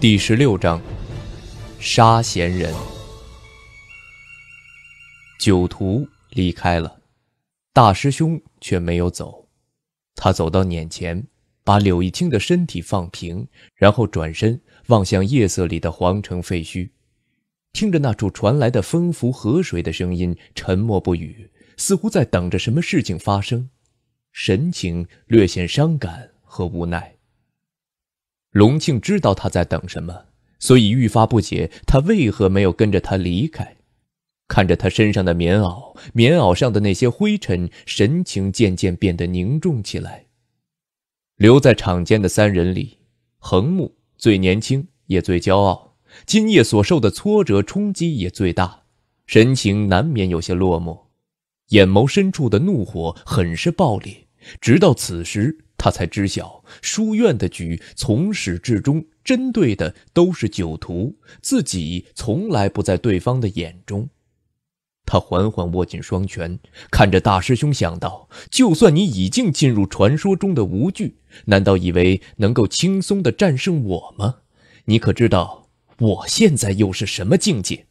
第十六章，杀贤人。酒徒离开了，大师兄却没有走。他走到眼前，把柳一清的身体放平，然后转身望向夜色里的皇城废墟，听着那处传来的风拂河水的声音，沉默不语，似乎在等着什么事情发生，神情略显伤感和无奈。隆庆知道他在等什么，所以愈发不解他为何没有跟着他离开。看着他身上的棉袄，棉袄上的那些灰尘，神情渐渐变得凝重起来。留在场间的三人里，横木最年轻也最骄傲，今夜所受的挫折冲击也最大，神情难免有些落寞，眼眸深处的怒火很是暴烈。直到此时。他才知晓，书院的局从始至终针对的都是酒徒，自己从来不在对方的眼中。他缓缓握紧双拳，看着大师兄，想到：就算你已经进入传说中的无惧，难道以为能够轻松的战胜我吗？你可知道我现在又是什么境界？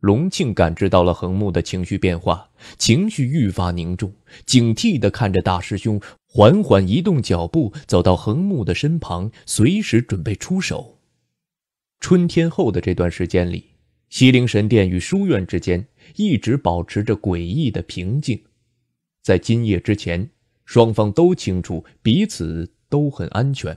隆庆感知到了横木的情绪变化，情绪愈发凝重，警惕地看着大师兄。缓缓移动脚步，走到横木的身旁，随时准备出手。春天后的这段时间里，西陵神殿与书院之间一直保持着诡异的平静。在今夜之前，双方都清楚彼此都很安全，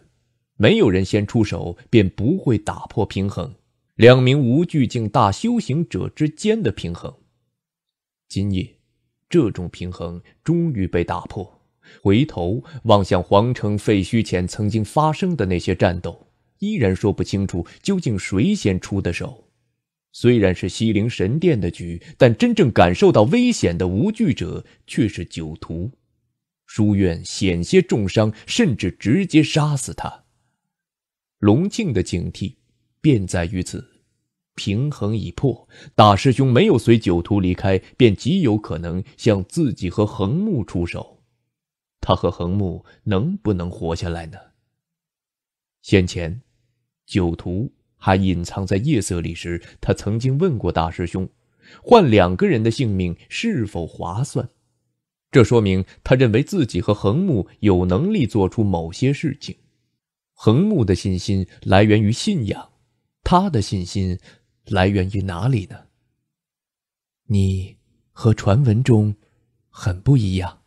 没有人先出手便不会打破平衡。两名无惧境大修行者之间的平衡，今夜，这种平衡终于被打破。回头望向皇城废墟前曾经发生的那些战斗，依然说不清楚究竟谁先出的手。虽然是西陵神殿的局，但真正感受到危险的无惧者却是酒徒。书院险些重伤，甚至直接杀死他。隆庆的警惕便在于此：平衡已破，大师兄没有随酒徒离开，便极有可能向自己和横木出手。他和横木能不能活下来呢？先前酒徒还隐藏在夜色里时，他曾经问过大师兄：“换两个人的性命是否划算？”这说明他认为自己和横木有能力做出某些事情。横木的信心来源于信仰，他的信心来源于哪里呢？你和传闻中很不一样。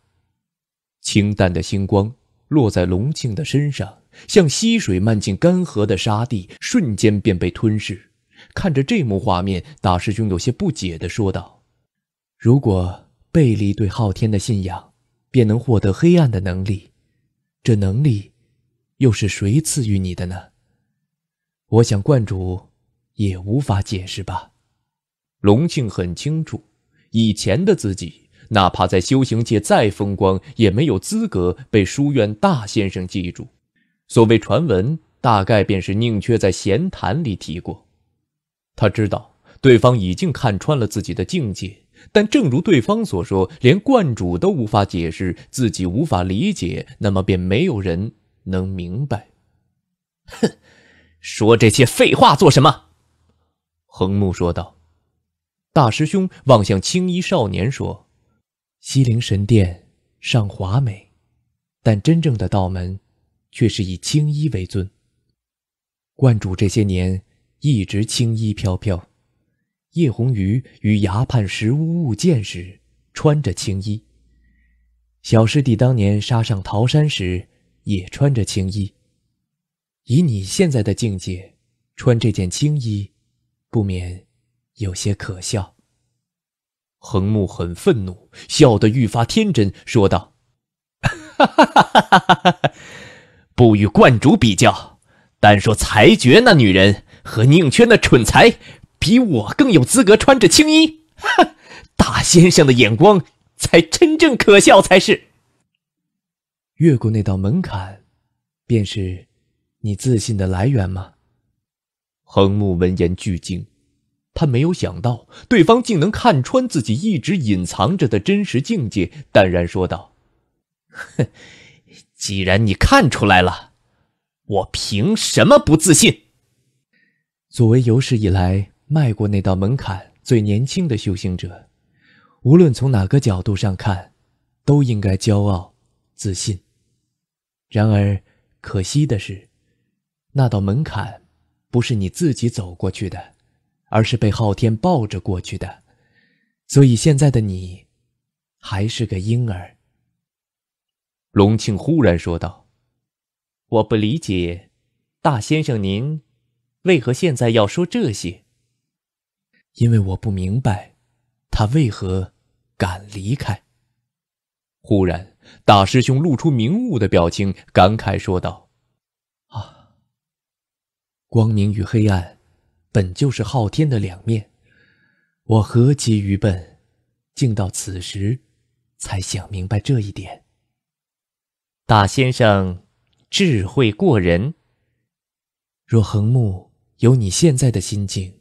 清淡的星光落在隆庆的身上，像溪水漫进干涸的沙地，瞬间便被吞噬。看着这幕画面，大师兄有些不解地说道：“如果贝利对昊天的信仰，便能获得黑暗的能力，这能力又是谁赐予你的呢？我想观主也无法解释吧。”隆庆很清楚，以前的自己。哪怕在修行界再风光，也没有资格被书院大先生记住。所谓传闻，大概便是宁缺在闲谈里提过。他知道对方已经看穿了自己的境界，但正如对方所说，连观主都无法解释，自己无法理解，那么便没有人能明白。哼，说这些废话做什么？横木说道。大师兄望向青衣少年说。西陵神殿尚华美，但真正的道门却是以青衣为尊。观主这些年一直青衣飘飘。叶红鱼于崖畔石屋物件时穿着青衣，小师弟当年杀上桃山时也穿着青衣。以你现在的境界，穿这件青衣，不免有些可笑。横木很愤怒，笑得愈发天真，说道：“不与观主比较，单说裁决那女人和宁缺那蠢材，比我更有资格穿着青衣。大先生的眼光才真正可笑才是。”越过那道门槛，便是你自信的来源吗？横木闻言巨惊。他没有想到，对方竟能看穿自己一直隐藏着的真实境界，淡然说道：“哼，既然你看出来了，我凭什么不自信？作为有史以来迈过那道门槛最年轻的修行者，无论从哪个角度上看，都应该骄傲、自信。然而，可惜的是，那道门槛不是你自己走过去的。”而是被昊天抱着过去的，所以现在的你还是个婴儿。”隆庆忽然说道，“我不理解，大先生您为何现在要说这些？因为我不明白他为何敢离开。”忽然，大师兄露出明悟的表情，感慨说道：“啊，光明与黑暗。”本就是昊天的两面，我何其愚笨，竟到此时才想明白这一点。大先生，智慧过人。若横木有你现在的心境，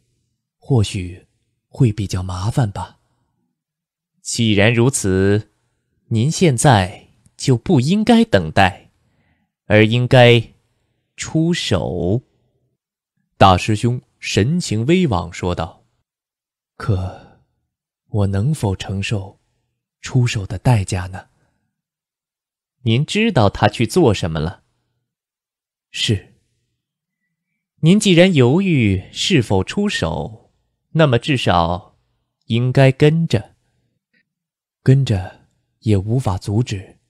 或许会比较麻烦吧。既然如此，您现在就不应该等待，而应该出手。大师兄。神情微惘说道：“可，我能否承受出手的代价呢？您知道他去做什么了。是。您既然犹豫是否出手，那么至少应该跟着。跟着也无法阻止，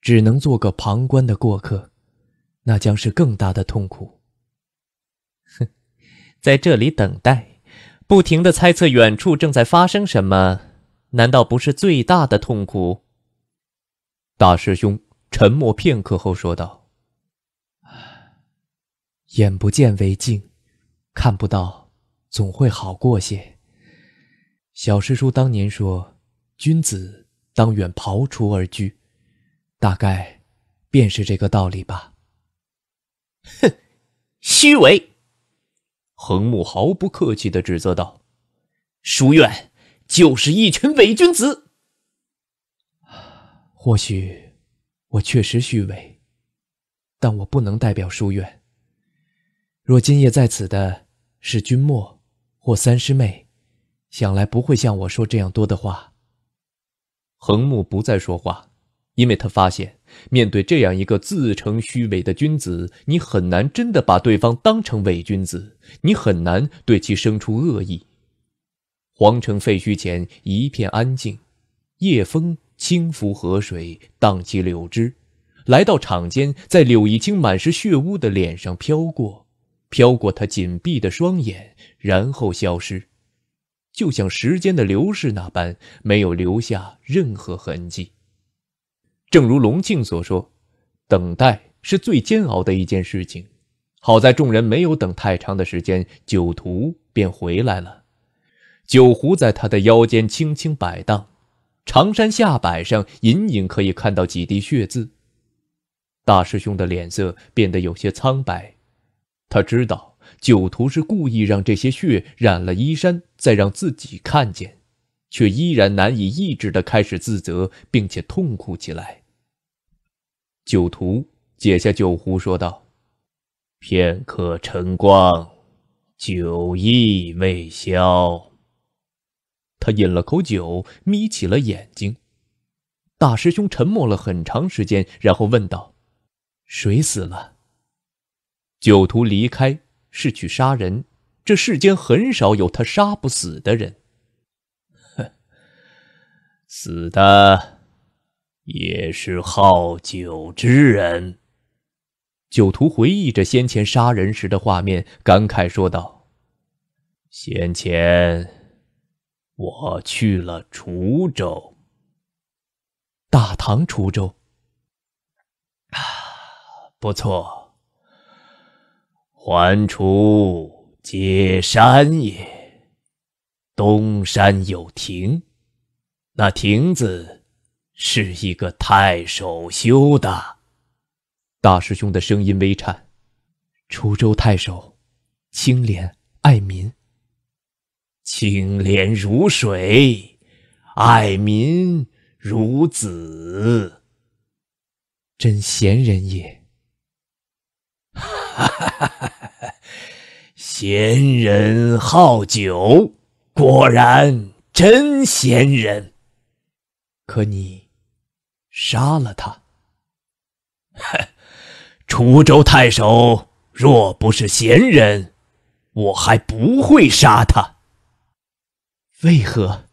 只能做个旁观的过客，那将是更大的痛苦。哼。”在这里等待，不停的猜测远处正在发生什么，难道不是最大的痛苦？大师兄沉默片刻后说道：“眼不见为净，看不到总会好过些。小师叔当年说，君子当远庖厨而居，大概便是这个道理吧。”哼，虚伪。横木毫不客气的指责道：“书院就是一群伪君子。或许我确实虚伪，但我不能代表书院。若今夜在此的是君莫或三师妹，想来不会像我说这样多的话。”横木不再说话。因为他发现，面对这样一个自称虚伪的君子，你很难真的把对方当成伪君子，你很难对其生出恶意。皇城废墟前一片安静，夜风轻拂河水，荡起柳枝，来到场间，在柳一清满是血污的脸上飘过，飘过他紧闭的双眼，然后消失，就像时间的流逝那般，没有留下任何痕迹。正如隆庆所说，等待是最煎熬的一件事情。好在众人没有等太长的时间，酒徒便回来了。酒壶在他的腰间轻轻摆荡，长衫下摆上隐隐可以看到几滴血渍。大师兄的脸色变得有些苍白，他知道酒徒是故意让这些血染了衣衫，再让自己看见。却依然难以抑制地开始自责，并且痛哭起来。酒徒解下酒壶，说道：“片刻晨光，酒意未消。”他饮了口酒，眯起了眼睛。大师兄沉默了很长时间，然后问道：“谁死了？”酒徒离开是去杀人，这世间很少有他杀不死的人。死的也是好酒之人。酒徒回忆着先前杀人时的画面，感慨说道：“先前我去了滁州，大唐滁州，啊，不错，环滁皆山也，东山有亭。”那亭子，是一个太守修的。大师兄的声音微颤。滁州太守，清廉爱民。清廉如水，爱民如子，真贤人也。哈哈哈哈哈！贤人好酒，果然真贤人。可你杀了他，呵！滁州太守若不是闲人，我还不会杀他。为何？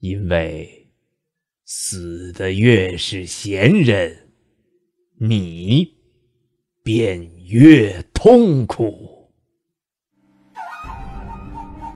因为死的越是闲人，你便越痛苦。